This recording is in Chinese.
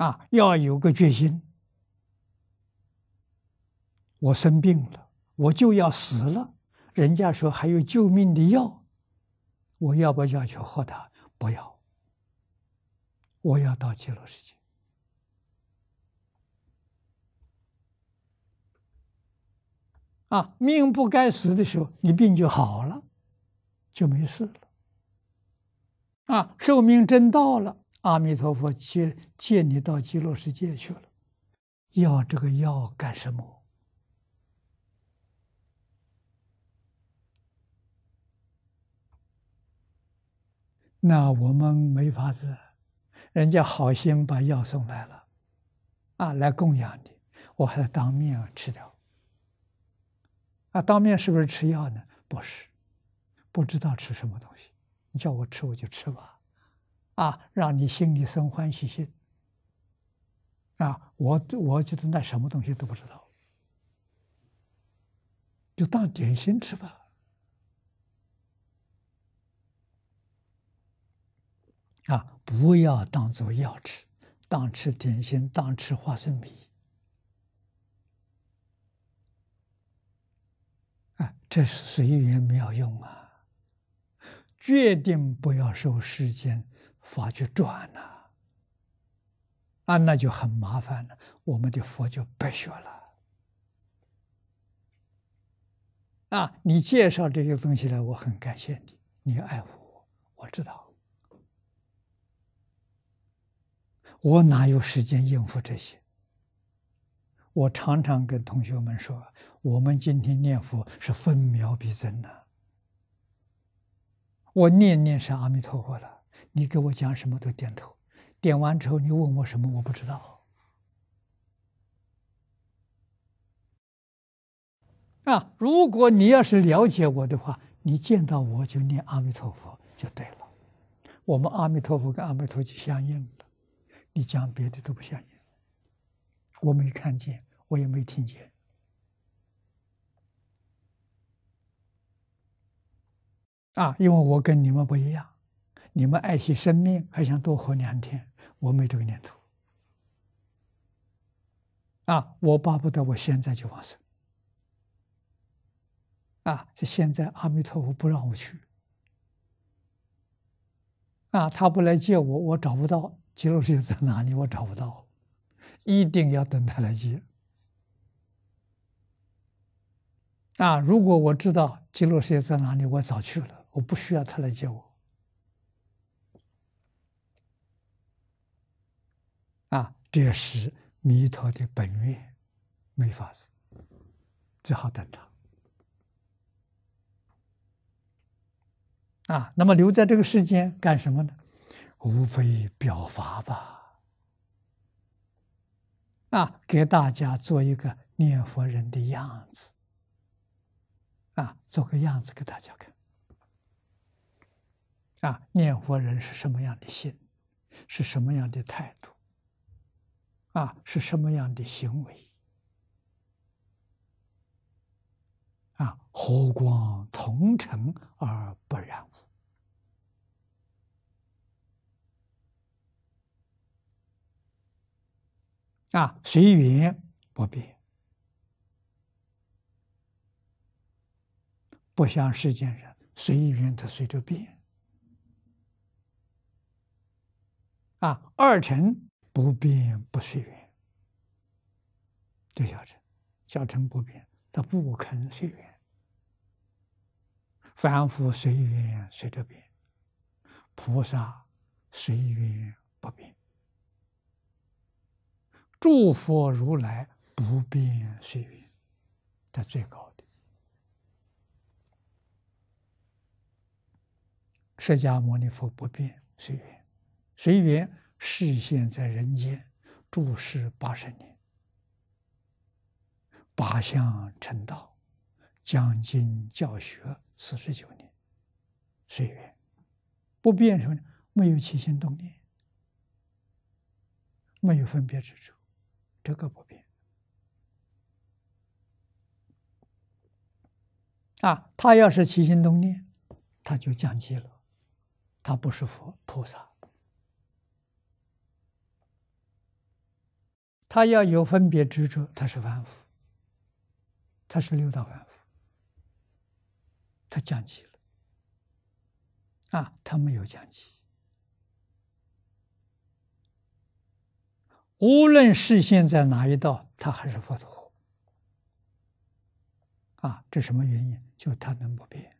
啊，要有个决心。我生病了，我就要死了。人家说还有救命的药，我要不要去喝它？不要，我要到极乐世界。啊，命不该死的时候，你病就好了，就没事了。啊，寿命真到了。阿弥陀佛，接接你到极乐世界去了，要这个药干什么？那我们没法子，人家好心把药送来了，啊，来供养你，我还当面吃掉。啊，当面是不是吃药呢？不是，不知道吃什么东西，你叫我吃我就吃吧。啊，让你心里生欢喜心。啊，我我觉得那什么东西都不知道，就当点心吃吧。啊，不要当做药吃，当吃点心，当吃花生米。啊，这是随缘妙用啊！决定不要受世间。法去转呐，啊，那就很麻烦了。我们的佛就白学了。啊，你介绍这些东西来，我很感谢你，你爱护我，我知道。我哪有时间应付这些？我常常跟同学们说，我们今天念佛是分秒必争的。我念念是阿弥陀佛了。你给我讲什么都点头，点完之后你问我什么我不知道。啊，如果你要是了解我的话，你见到我就念阿弥陀佛就对了。我们阿弥陀佛跟阿弥陀就相应了，你讲别的都不相应。我没看见，我也没听见。啊，因为我跟你们不一样。你们爱惜生命，还想多活两天？我没这个念头。啊，我巴不得我现在就往生。啊，是现在阿弥陀佛不让我去。啊，他不来接我，我找不到极乐世界在哪里，我找不到。一定要等他来接。啊，如果我知道极乐世界在哪里，我早去了，我不需要他来接我。啊，这是弥陀的本愿，没法子，只好等他。啊，那么留在这个世间干什么呢？无非表法吧。啊，给大家做一个念佛人的样子。啊，做个样子给大家看。啊，念佛人是什么样的心？是什么样的态度？啊，是什么样的行为？啊，和光同尘而不染啊，随缘不变，不相世间人，随缘它随着变。啊，二乘不变不随缘，这下成。小成不变，他不肯随缘。凡夫随缘随着变，菩萨随缘不变，诸佛如来不变随缘，他最高的。释迦牟尼佛不变随缘，随缘。视线在人间，注视八十年，八相成道，将经教学四十九年，岁月不变什么呢？没有起心动念，没有分别之处，这个不变。啊，他要是起心动念，他就降级了，他不是佛菩萨。他要有分别执着，他是凡夫。他是六道凡夫。他降级了。啊，他没有降级。无论视线在哪一道，他还是佛陀。啊，这什么原因？就他能不变。